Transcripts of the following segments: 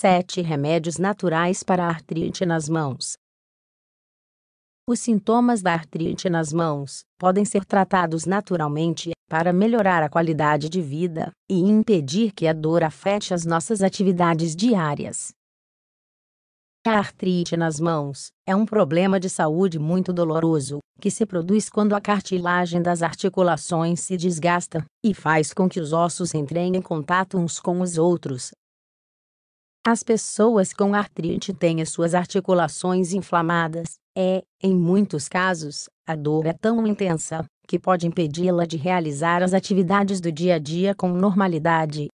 7 Remédios naturais para a artrite nas mãos. Os sintomas da artrite nas mãos podem ser tratados naturalmente para melhorar a qualidade de vida e impedir que a dor afete as nossas atividades diárias. A artrite nas mãos é um problema de saúde muito doloroso, que se produz quando a cartilagem das articulações se desgasta e faz com que os ossos entrem em contato uns com os outros, as pessoas com artrite têm as suas articulações inflamadas. É, em muitos casos, a dor é tão intensa que pode impedi-la de realizar as atividades do dia a dia com normalidade.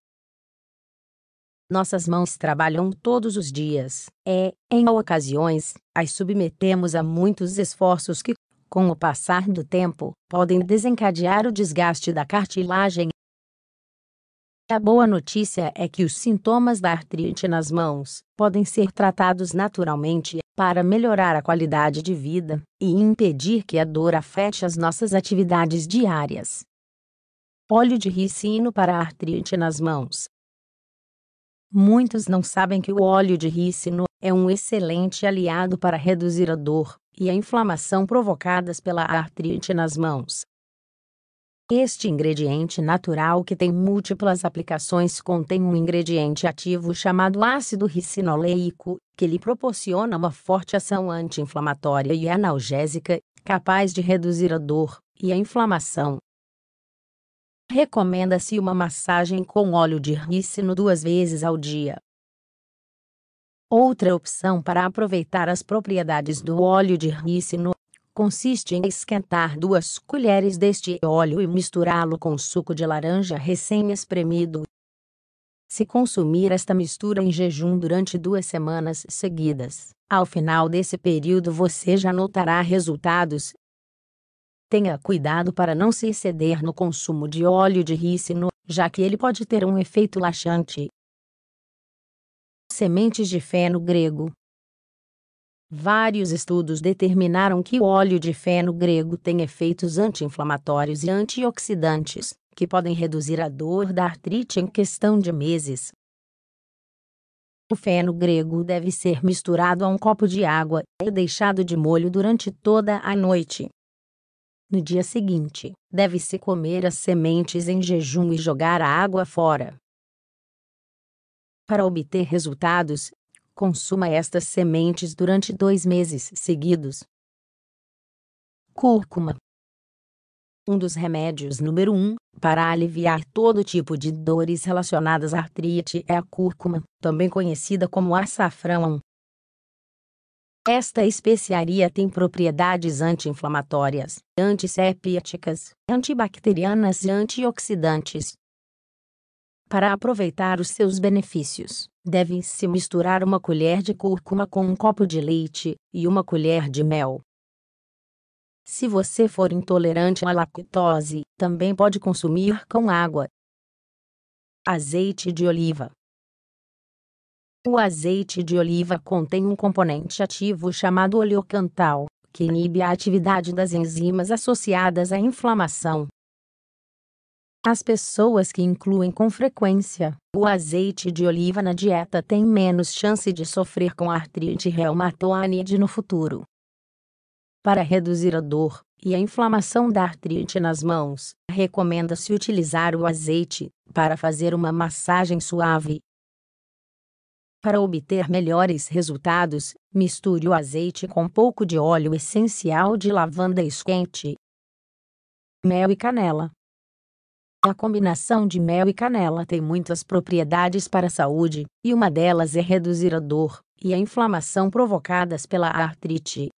Nossas mãos trabalham todos os dias. É, em ocasiões, as submetemos a muitos esforços que, com o passar do tempo, podem desencadear o desgaste da cartilagem a boa notícia é que os sintomas da artrite nas mãos podem ser tratados naturalmente para melhorar a qualidade de vida e impedir que a dor afete as nossas atividades diárias. Óleo de ricino para artrite nas mãos. Muitos não sabem que o óleo de ricino é um excelente aliado para reduzir a dor e a inflamação provocadas pela artrite nas mãos. Este ingrediente natural que tem múltiplas aplicações contém um ingrediente ativo chamado ácido ricinoleico, que lhe proporciona uma forte ação anti-inflamatória e analgésica, capaz de reduzir a dor e a inflamação. Recomenda-se uma massagem com óleo de ricino duas vezes ao dia. Outra opção para aproveitar as propriedades do óleo de ricino consiste em esquentar duas colheres deste óleo e misturá-lo com suco de laranja recém-espremido. Se consumir esta mistura em jejum durante duas semanas seguidas, ao final desse período você já notará resultados. Tenha cuidado para não se exceder no consumo de óleo de rícino, já que ele pode ter um efeito laxante. Sementes de feno grego Vários estudos determinaram que o óleo de feno grego tem efeitos anti-inflamatórios e antioxidantes, que podem reduzir a dor da artrite em questão de meses. O feno grego deve ser misturado a um copo de água e deixado de molho durante toda a noite. No dia seguinte, deve-se comer as sementes em jejum e jogar a água fora. Para obter resultados, Consuma estas sementes durante dois meses seguidos. Cúrcuma um dos remédios número 1 um, para aliviar todo tipo de dores relacionadas à artrite é a cúrcuma, também conhecida como açafrão. Esta especiaria tem propriedades anti-inflamatórias, antisseptíticas, antibacterianas e antioxidantes. Para aproveitar os seus benefícios, Deve-se misturar uma colher de cúrcuma com um copo de leite e uma colher de mel. Se você for intolerante à lactose, também pode consumir com água. Azeite de oliva. O azeite de oliva contém um componente ativo chamado oleocantal, que inibe a atividade das enzimas associadas à inflamação, as pessoas que incluem com frequência o azeite de oliva na dieta têm menos chance de sofrer com artrite reumatoide no futuro. Para reduzir a dor e a inflamação da artrite nas mãos, recomenda-se utilizar o azeite para fazer uma massagem suave. Para obter melhores resultados, misture o azeite com um pouco de óleo essencial de lavanda esquente, mel e canela. A combinação de mel e canela tem muitas propriedades para a saúde, e uma delas é reduzir a dor e a inflamação provocadas pela artrite.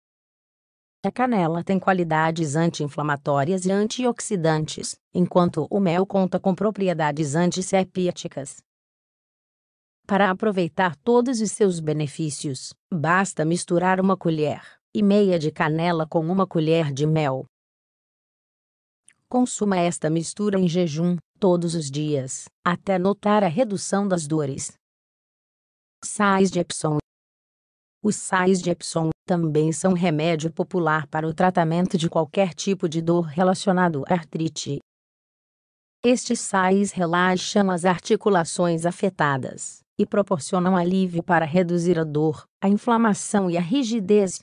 A canela tem qualidades anti-inflamatórias e antioxidantes, enquanto o mel conta com propriedades antisepiáticas. Para aproveitar todos os seus benefícios, basta misturar uma colher e meia de canela com uma colher de mel. Consuma esta mistura em jejum, todos os dias, até notar a redução das dores. Sais de Epsom Os sais de Epsom também são remédio popular para o tratamento de qualquer tipo de dor relacionado à artrite. Estes sais relaxam as articulações afetadas e proporcionam alívio para reduzir a dor, a inflamação e a rigidez,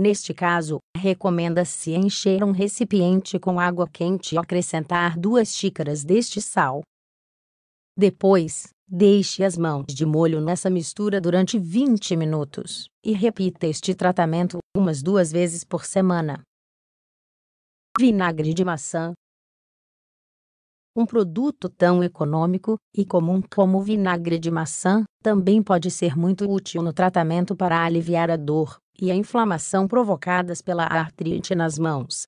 Neste caso, recomenda-se encher um recipiente com água quente e acrescentar duas xícaras deste sal. Depois, deixe as mãos de molho nessa mistura durante 20 minutos e repita este tratamento umas duas vezes por semana. Vinagre de maçã um produto tão econômico e comum como o vinagre de maçã também pode ser muito útil no tratamento para aliviar a dor, e a inflamação provocadas pela artrite nas mãos.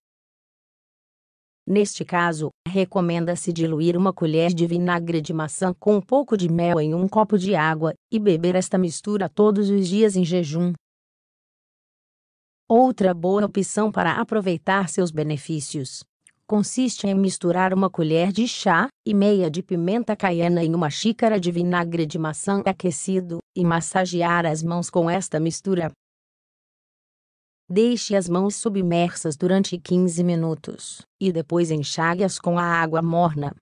Neste caso, recomenda-se diluir uma colher de vinagre de maçã com um pouco de mel em um copo de água e beber esta mistura todos os dias em jejum. Outra boa opção para aproveitar seus benefícios consiste em misturar uma colher de chá e meia de pimenta caiena em uma xícara de vinagre de maçã aquecido e massagear as mãos com esta mistura. Deixe as mãos submersas durante 15 minutos e depois enxague-as com a água morna.